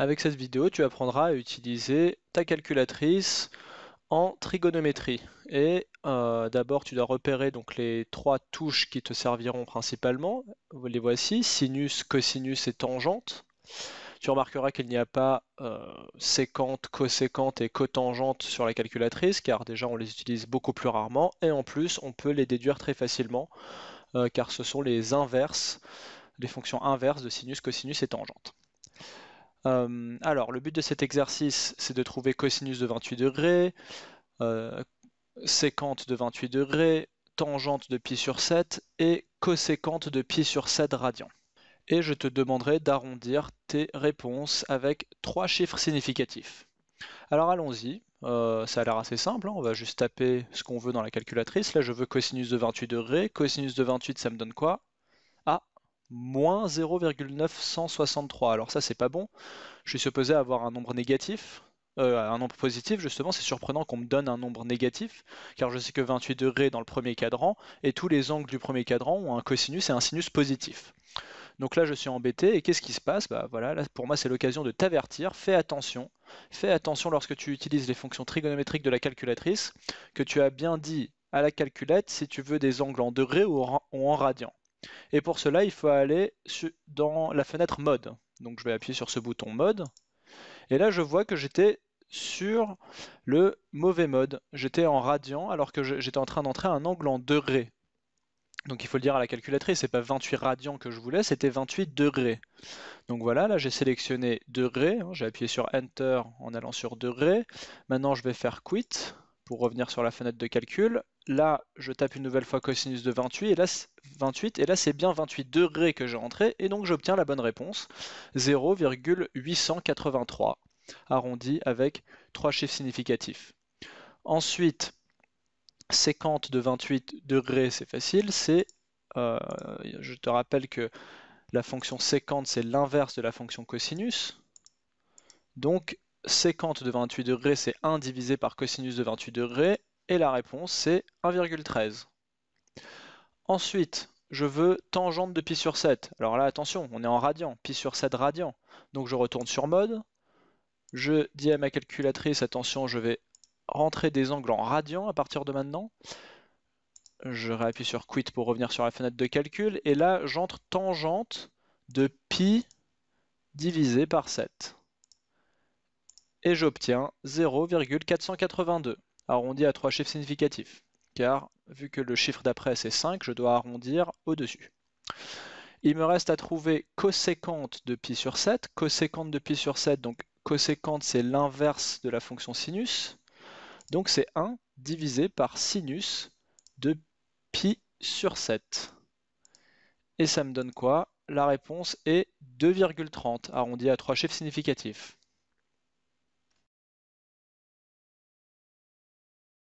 Avec cette vidéo, tu apprendras à utiliser ta calculatrice en trigonométrie. Et euh, d'abord, tu dois repérer donc les trois touches qui te serviront principalement. Les voici, sinus, cosinus et tangente. Tu remarqueras qu'il n'y a pas euh, séquente, coséquente et cotangente sur la calculatrice, car déjà on les utilise beaucoup plus rarement, et en plus on peut les déduire très facilement, euh, car ce sont les inverses, les fonctions inverses de sinus, cosinus et tangente. Euh, alors, le but de cet exercice, c'est de trouver cosinus de 28 degrés, euh, de 28 degrés, tangente de pi sur 7 et coséquente de pi sur 7 radian. Et je te demanderai d'arrondir tes réponses avec trois chiffres significatifs. Alors allons-y, euh, ça a l'air assez simple, hein. on va juste taper ce qu'on veut dans la calculatrice. Là, je veux cosinus de 28 degrés. Cosinus de 28, ça me donne quoi moins 0,963. Alors ça, c'est pas bon. Je suis supposé avoir un nombre négatif. Euh, un nombre positif, justement, c'est surprenant qu'on me donne un nombre négatif, car je sais que 28 degrés dans le premier cadran, et tous les angles du premier cadran ont un cosinus et un sinus positif. Donc là, je suis embêté, et qu'est-ce qui se passe Bah voilà, pour moi, c'est l'occasion de t'avertir, fais attention, fais attention lorsque tu utilises les fonctions trigonométriques de la calculatrice, que tu as bien dit à la calculette si tu veux des angles en degrés ou en radians. Et pour cela, il faut aller dans la fenêtre mode. Donc je vais appuyer sur ce bouton mode. Et là, je vois que j'étais sur le mauvais mode. J'étais en radian alors que j'étais en train d'entrer un angle en degrés. Donc il faut le dire à la calculatrice, c'est pas 28 radians que je voulais, c'était 28 degrés. Donc voilà, là j'ai sélectionné degrés, hein. j'ai appuyé sur Enter en allant sur degrés. Maintenant je vais faire Quit pour revenir sur la fenêtre de calcul là, je tape une nouvelle fois cosinus de 28, et là, 28, et là c'est bien 28 degrés que j'ai rentré, et donc j'obtiens la bonne réponse, 0,883, arrondi avec trois chiffres significatifs. Ensuite, sécante de 28 degrés, c'est facile, c'est, euh, je te rappelle que la fonction sécante c'est l'inverse de la fonction cosinus, donc sécante de 28 degrés, c'est 1 divisé par cosinus de 28 degrés, et la réponse c'est 1,13. Ensuite, je veux tangente de pi sur 7. Alors là, attention, on est en radian, pi sur 7 radian. Donc je retourne sur mode, je dis à ma calculatrice, attention, je vais rentrer des angles en radian à partir de maintenant. Je réappuie sur quit pour revenir sur la fenêtre de calcul, et là j'entre tangente de pi divisé par 7. Et j'obtiens 0,482 arrondi à trois chiffres significatifs, car vu que le chiffre d'après c'est 5, je dois arrondir au-dessus. Il me reste à trouver coséquente de pi sur 7. Coséquente de pi sur 7, donc coséquente c'est l'inverse de la fonction sinus. Donc c'est 1 divisé par sinus de pi sur 7. Et ça me donne quoi La réponse est 2,30, arrondi à 3 chiffres significatifs.